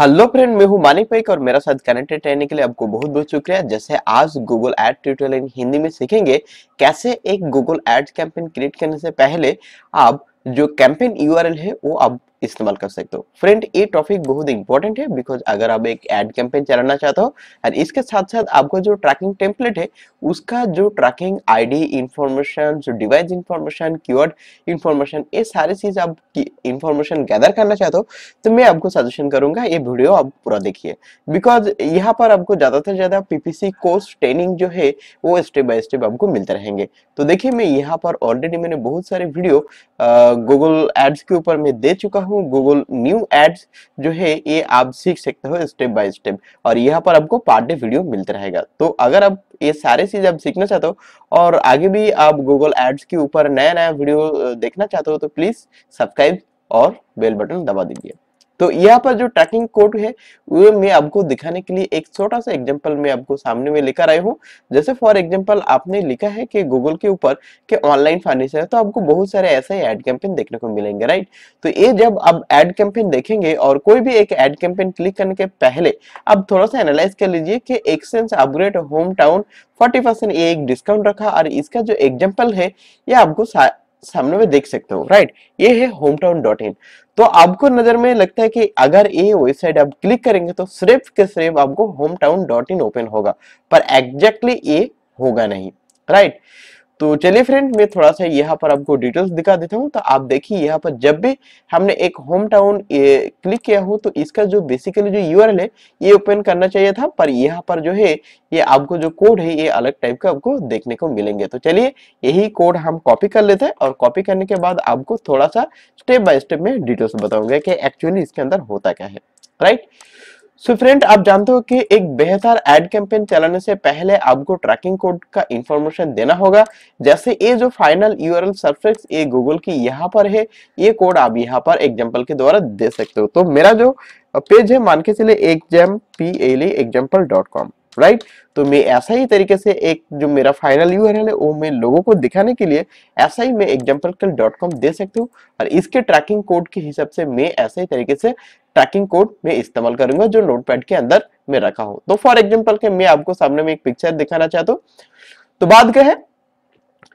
hello friend मैं हूं मानिक पाइक और मेरा साथ कनेक्टेड रहने के लिए आपको बहुत बहुत शुक्रिया जैसे आज Google ad tutorial in Hindi में सीखेंगे कैसे एक गूगल एड कैंपेन क्रिएट करने से पहले आप जो कैंपेन यूआरएल है वो आप इस्तेमाल कर सकते हो फ्रेंड ये टॉपिक बहुत इंपॉर्टेंट है बिकॉज अगर आप एक एड कैंपेन चलाना चाहते हो एंड इसके साथ साथ आपको जो ट्रैकिंग टेम्पलेट है उसका जो ट्रैकिंग आईडी इंफॉर्मेशन जो डिवाइस इंफॉर्मेशन कीवर्ड इंफॉर्मेशन ये सारी चीज आप इंफॉर्मेशन गैदर करना चाहते हो तो मैं आपको सजेशन करूंगा ये वीडियो आप पूरा देखिए बिकॉज यहाँ पर आपको ज्यादा से ज्यादा पीपीसी कोर्स ट्रेनिंग जो है वो स्टेप बाय स्टेप आपको मिलते रहेंगे तो देखिये मैं यहाँ पर ऑलरेडी मैंने बहुत सारे वीडियो गूगल एड्स के ऊपर मैं दे चुका हूँ हूँ गूगल न्यू एड्स जो है ये आप सीख सकते हो स्टेप बाय स्टेप और यहाँ पर आपको पार्ट डे वीडियो मिलता रहेगा तो अगर आप ये सारे चीज आप सीखना चाहते हो और आगे भी आप गूगल एड्स के ऊपर नया नया वीडियो देखना चाहते हो तो प्लीज सब्सक्राइब और बेल बटन दबा दीजिए तो यहाँ पर जो ट्रैकिंग कोड है वो मैं आपको दिखाने के लिए एक छोटा सा एग्जांपल मैं आपको सामने में लेकर आया हूँ जैसे फॉर एग्जांपल आपने लिखा है कि गूगल के ऊपर के ऑनलाइन फाइनेंशियल तो आपको बहुत सारे ऐसे एड कैंपेन देखने को मिलेंगे राइट तो ये जब आप एड कैंपेन देखेंगे और कोई भी एक एड कैंपेन क्लिक करने के पहले आप थोड़ा सा एनालाइज कर लीजिए कि एक्सेंस अपग्रेड होम टाउन फोर्टी ये एक डिस्काउंट रखा और इसका जो एग्जाम्पल है ये आपको सामने में देख सकते हो राइट ये है होम टाउन डॉट इन तो आपको नजर में लगता है कि अगर ये वेबसाइट आप क्लिक करेंगे तो सिर्फ के सिर्फ आपको home town dot in open होगा पर एग्जैक्टली ये होगा नहीं राइट तो चलिए फ्रेंड मैं थोड़ा सा यहाँ पर आपको डिटेल्स दिखा देता हूँ तो आप देखिए यहाँ पर जब भी हमने एक होम टाउन क्लिक किया हो तो इसका जो बेसिकली जो यू है ये ओपन करना चाहिए था पर यहाँ पर जो है ये आपको जो कोड है ये अलग टाइप का आपको देखने को मिलेंगे तो चलिए यही कोड हम कॉपी कर लेते हैं और कॉपी करने के बाद आपको थोड़ा सा स्टेप बाय स्टेप में डिटेल्स बताऊंगा कि एक्चुअली इसके अंदर होता क्या है राइट सो so फ्रेंड आप जानते हो कि एक बेहतर एड कैंपेन चलाने से पहले आपको ट्रैकिंग कोड का इंफॉर्मेशन देना होगा जैसे ये जो फाइनल यूआरएल सरफेक्स ये गूगल की यहाँ पर है ये कोड आप यहाँ पर एग्जाम्पल के द्वारा दे सकते हो तो मेरा जो पेज है मान के चले example example dot com right तो मैं ऐसा ही तरीके से एक जो मेरा फाइनल यू है वो मैं लोगों को दिखाने के लिए ऐसा ही मैं एग्जाम्पल डॉट कॉम दे सकती हूँ और इसके ट्रैकिंग कोड के हिसाब से मैं ऐसे ही तरीके से ट्रैकिंग कोड में इस्तेमाल करूंगा जो नोटपैड के अंदर में रखा हो तो फॉर एग्जाम्पल के मैं आपको सामने में एक पिक्चर दिखाना चाहता हूँ तो बात क्या है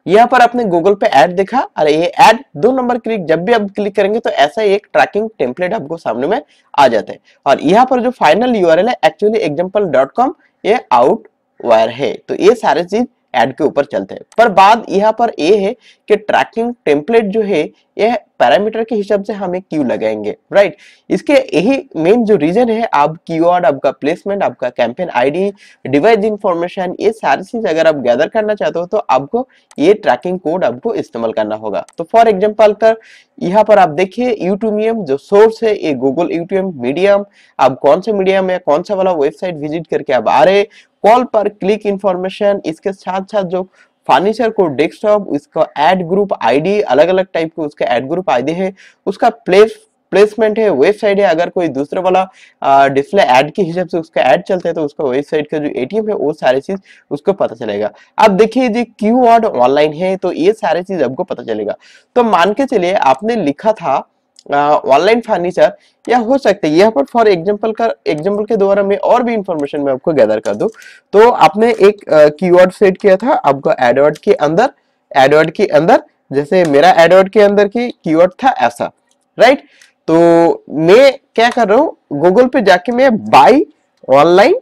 यहाँ पर आपने गूगल पे ऐड देखा और ये ऐड दो नंबर क्लिक जब भी आप क्लिक करेंगे तो ऐसा एक ट्रैकिंग टेम्पलेट आपको सामने में आ जाता है और यहाँ पर जो फाइनल यूआरएल है एक्चुअली एग्जाम्पल डॉट कॉम ये आउट वायर है तो ये सारे चीज एड के ऊपर चलते हैं पर बात यहाँ पर ये है कि ट्रैकिंग टेम्पलेट जो है यह पैरामीटर के हिसाब से हमें क्यू लगाएंगे राइट इसके यही मेन जो रीजन है आप कीवर्ड आपका प्लेसमेंट आपका कैंपेन आईडी डिवाइस इंफॉर्मेशन ये सारी चीज अगर आप गैदर करना चाहते हो तो आपको ये ट्रैकिंग कोड आपको इस्तेमाल करना होगा तो फॉर एग्जाम्पल कर यहाँ पर आप देखिए यूट्यूमियम जो सोर्स है ये गूगल यूट्यूब मीडियम आप कौन सा मीडियम या कौन सा वाला वेबसाइट विजिट करके आप आ रहे कॉल पर क्लिक इंफॉर्मेशन इसके साथ साथ जो फर्नीचर को डेस्कटॉप उसका एड ग्रुप आईडी अलग अलग टाइप के उसका एड ग्रुप आईडी है उसका प्लेस प्लेसमेंट है वेबसाइट है अगर कोई दूसरे वाला डिस्प्ले एड के हिसाब से उसका एड चलता है तो उसका वेबसाइट का जो एटीएम है वो सारी चीज उसको पता चलेगा अब देखिए ये क्यू ऑनलाइन है तो ये सारी चीज आपको पता चलेगा तो मान के चलिए आपने लिखा था ऑनलाइन फर्नीचर या हो सकता है यहाँ पर फॉर एग्जांपल का एग्जांपल के द्वारा मैं और भी इंफॉर्मेशन मैं आपको गैदर कर दू तो आपने एक कीवर्ड सेट किया था आपको एडवर्ड के अंदर एडवर्ड के अंदर जैसे मेरा एडवर्ड के अंदर की कीवर्ड था ऐसा राइट तो मैं क्या कर रहा हूँ गूगल पे जाके मैं बाई ऑनलाइन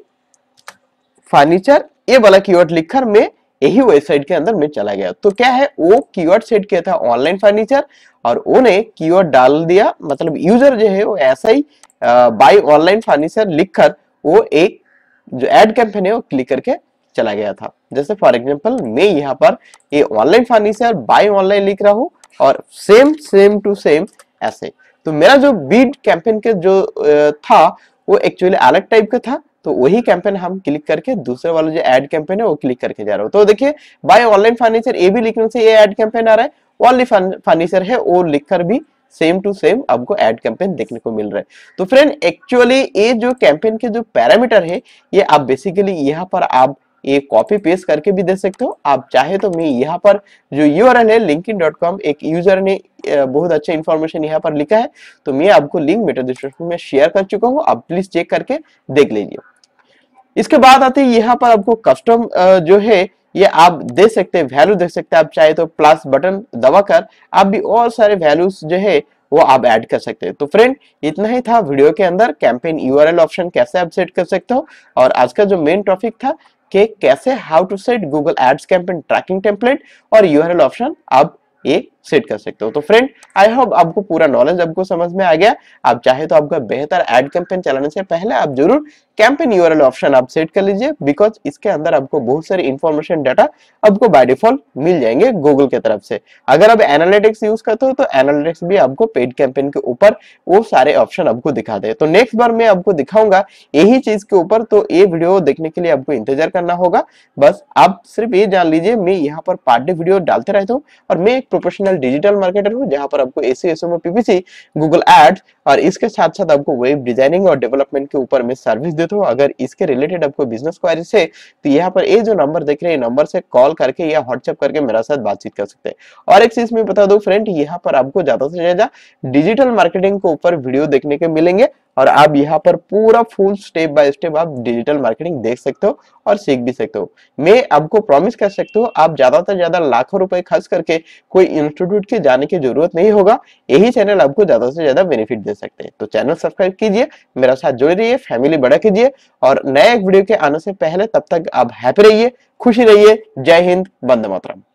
फर्नीचर ये वाला कीवर्ड लिखकर मैं यही वेबसाइट के अंदर में चला गया तो क्या है वो कीवर्ड सेट किया था ऑनलाइन फर्नीचर और उन्हें कीवर्ड डाल दिया मतलब यूजर जो है वो ऐसा ही बाय ऑनलाइन फर्नीचर लिखकर वो एक जो एड कैंपेन है वो क्लिक करके चला गया था जैसे फॉर एग्जाम्पल मैं यहाँ पर ये ऑनलाइन फर्नीचर बाय ऑनलाइन लिख रहा हूँ और सेम सेम टू सेम ऐसे तो मेरा जो बीड कैंपेन के जो था वो एक्चुअली अलग टाइप का था तो वही कैंपेन हम क्लिक करके दूसरे वाला जो एड कैंपेन है वो क्लिक करके जा रहा हूँ तो देखिए बाय ऑनलाइन फर्नीचर ए भी लिखने से ये एड कैंपेन आ रहा है ऑनली फर्नीचर है वो लिखकर भी सेम टू सेम आपको एड कैंपेन देखने को मिल रहा है तो फ्रेंड एक्चुअली ये जो कैंपेन के जो पैरामीटर है ये आप बेसिकली यहाँ पर आप ये कॉपी पेस्ट करके भी दे सकते हो आप चाहे तो मैं यहाँ पर जो यूआरएल है कॉम एक यूजर ने बहुत अच्छा इन्फॉर्मेशन यहाँ पर लिखा है तो मैं आपको लिंक मेटर डिस्क्रिप्शन में शेयर कर चुका हूँ आप प्लीज चेक करके देख लीजिए इसके बाद आते हैं यहाँ पर आपको कस्टम जो है ये आप दे सकते हैं वैल्यू दे सकते हैं आप चाहे तो प्लस बटन दबा कर आप भी और सारे वैल्यूज जो है वो आप ऐड कर सकते हैं तो फ्रेंड इतना ही था वीडियो के अंदर कैंपेन यूआरएल ऑप्शन कैसे आप सेट कर सकते हो और आज का जो मेन टॉपिक था कि कैसे how to set Google ads campaign tracking template और यूआरएल ऑप्शन आप ये सेट कर सकते हो तो फ्रेंड आई होप आपको पूरा नॉलेज आपको समझ में आ गया आप चाहे तो आपका बेहतर एड कैंपेन चलाने से पहले आप जरूर कैंपेन यूआरएल ऑप्शन आप सेट कर लीजिए बिकॉज इसके अंदर आपको बहुत सारी इन्फॉर्मेशन डाटा आपको बाय डिफॉल्ट मिल जाएंगे गूगल के तरफ से अगर आप एनालिटिक्स यूज करते हो तो एनालिटिक्स भी आपको पेड कैंपेन के ऊपर वो सारे ऑप्शन आपको दिखा दे तो नेक्स्ट बार मैं आपको दिखाऊंगा यही चीज के ऊपर तो ये वीडियो देखने के लिए आपको इंतजार करना होगा बस आप सिर्फ ये जान लीजिए मैं यहाँ पर पार्ट डे वीडियो डालते रहता हूँ और मैं एक प्रोफेशनल डिजिटल डिजिटल मार्केटर हूँ जहाँ पर आपको A C SMO PPC Google ad और इसके साथ साथ आपको वेब डिजाइनिंग और डेवलपमेंट के ऊपर मैं सर्विस देता हूँ अगर इसके रिलेटेड आपको बिजनेस क्वारी से तो यहाँ पर ये जो नंबर देख रहे हैं नंबर से कॉल करके या व्हाट्सएप करके मेरा साथ बातचीत कर सकते हैं और एक चीज में बता दो फ्रेंड यहाँ पर आपको ज्यादा से ज्यादा डिजिटल मार्केटिंग के ऊपर वीडियो देखने के मिलेंगे और आप यहाँ पर पूरा फुल स्टेप बाय स्टेप आप डिजिटल मार्केटिंग देख सकते हो और सीख भी सकते हो मैं आपको प्रॉमिस कर सकते हूँ आप ज्यादा से ज्यादा लाखों रुपए खर्च करके कोई इंस्टीट्यूट के जाने की जरूरत नहीं होगा यही चैनल आपको ज्यादा से ज्यादा बेनिफिट दे सकते हैं तो चैनल सब्सक्राइब कीजिए मेरा साथ जुड़े रहिए फैमिली बड़ा कीजिए और नए एक वीडियो के आने से पहले तब तक आप हैप्पी रहिए खुशी रहिए जय हिंद बंद मातरम